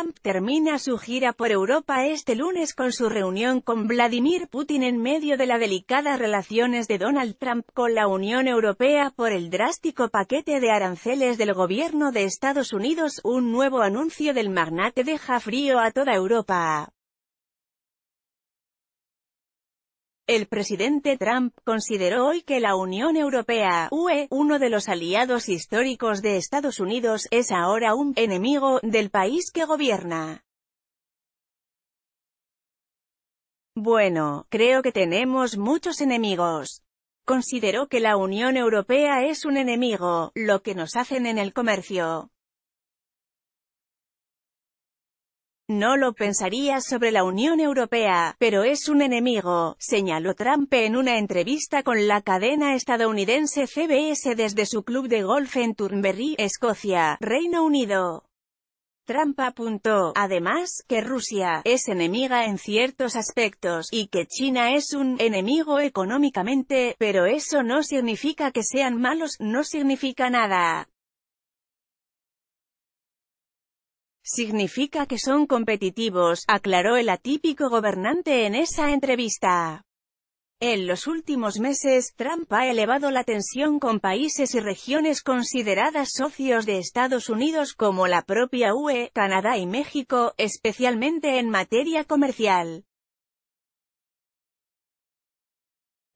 Trump termina su gira por Europa este lunes con su reunión con Vladimir Putin en medio de las delicadas relaciones de Donald Trump con la Unión Europea por el drástico paquete de aranceles del gobierno de Estados Unidos. Un nuevo anuncio del magnate deja frío a toda Europa. El presidente Trump consideró hoy que la Unión Europea, UE, uno de los aliados históricos de Estados Unidos, es ahora un enemigo del país que gobierna. Bueno, creo que tenemos muchos enemigos. Consideró que la Unión Europea es un enemigo, lo que nos hacen en el comercio. No lo pensaría sobre la Unión Europea, pero es un enemigo, señaló Trump en una entrevista con la cadena estadounidense CBS desde su club de golf en Turnberry, Escocia, Reino Unido. Trump apuntó, además, que Rusia es enemiga en ciertos aspectos, y que China es un enemigo económicamente, pero eso no significa que sean malos, no significa nada. significa que son competitivos, aclaró el atípico gobernante en esa entrevista. En los últimos meses, Trump ha elevado la tensión con países y regiones consideradas socios de Estados Unidos como la propia UE, Canadá y México, especialmente en materia comercial.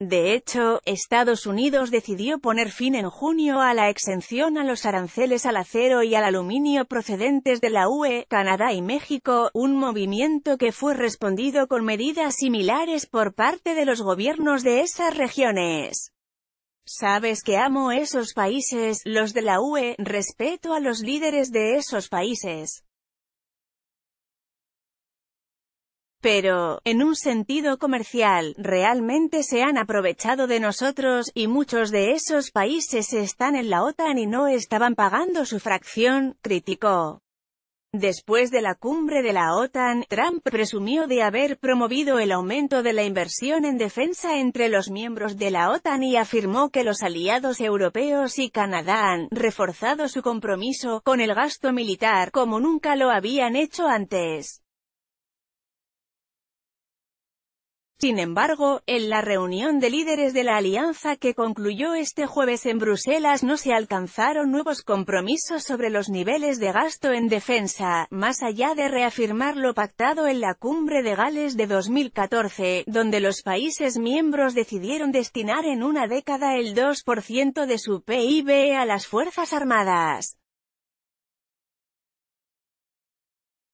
De hecho, Estados Unidos decidió poner fin en junio a la exención a los aranceles al acero y al aluminio procedentes de la UE, Canadá y México, un movimiento que fue respondido con medidas similares por parte de los gobiernos de esas regiones. Sabes que amo esos países, los de la UE, respeto a los líderes de esos países. Pero, en un sentido comercial, realmente se han aprovechado de nosotros, y muchos de esos países están en la OTAN y no estaban pagando su fracción, criticó. Después de la cumbre de la OTAN, Trump presumió de haber promovido el aumento de la inversión en defensa entre los miembros de la OTAN y afirmó que los aliados europeos y Canadá han reforzado su compromiso con el gasto militar como nunca lo habían hecho antes. Sin embargo, en la reunión de líderes de la alianza que concluyó este jueves en Bruselas no se alcanzaron nuevos compromisos sobre los niveles de gasto en defensa, más allá de reafirmar lo pactado en la cumbre de Gales de 2014, donde los países miembros decidieron destinar en una década el 2% de su PIB a las Fuerzas Armadas.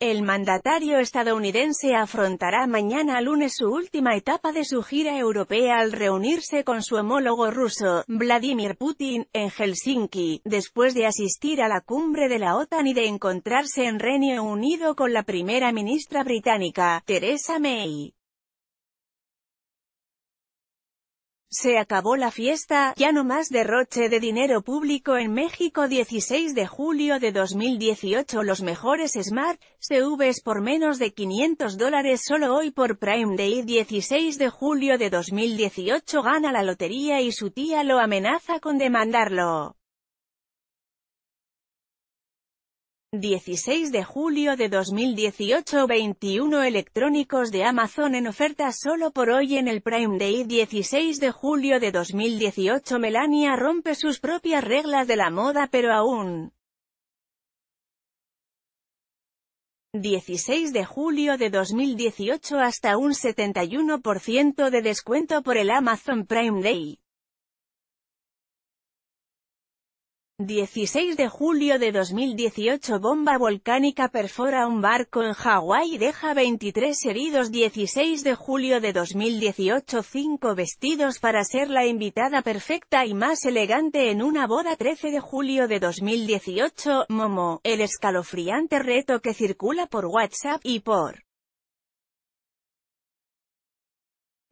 El mandatario estadounidense afrontará mañana lunes su última etapa de su gira europea al reunirse con su homólogo ruso, Vladimir Putin, en Helsinki, después de asistir a la cumbre de la OTAN y de encontrarse en Reino Unido con la primera ministra británica, Theresa May. Se acabó la fiesta, ya no más derroche de dinero público en México 16 de julio de 2018 Los mejores Smart CVs por menos de 500 dólares solo hoy por Prime Day 16 de julio de 2018 gana la lotería y su tía lo amenaza con demandarlo. 16 de julio de 2018 21 electrónicos de Amazon en oferta solo por hoy en el Prime Day 16 de julio de 2018 Melania rompe sus propias reglas de la moda pero aún 16 de julio de 2018 hasta un 71% de descuento por el Amazon Prime Day 16 de julio de 2018 Bomba volcánica perfora un barco en Hawái y deja 23 heridos 16 de julio de 2018 5 vestidos para ser la invitada perfecta y más elegante en una boda 13 de julio de 2018 Momo, el escalofriante reto que circula por WhatsApp y por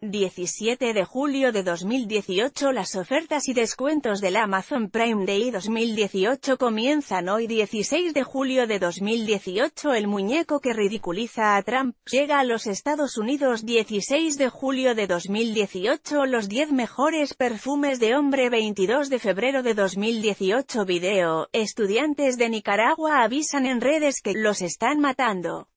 17 de julio de 2018 Las ofertas y descuentos del Amazon Prime Day 2018 comienzan hoy 16 de julio de 2018 El muñeco que ridiculiza a Trump llega a los Estados Unidos 16 de julio de 2018 Los 10 mejores perfumes de hombre 22 de febrero de 2018 Video, estudiantes de Nicaragua avisan en redes que los están matando.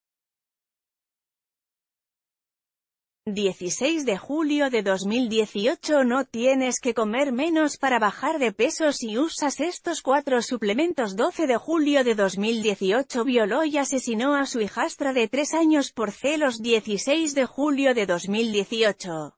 16 de julio de 2018 No tienes que comer menos para bajar de peso si usas estos cuatro suplementos 12 de julio de 2018 Violó y asesinó a su hijastra de 3 años por celos 16 de julio de 2018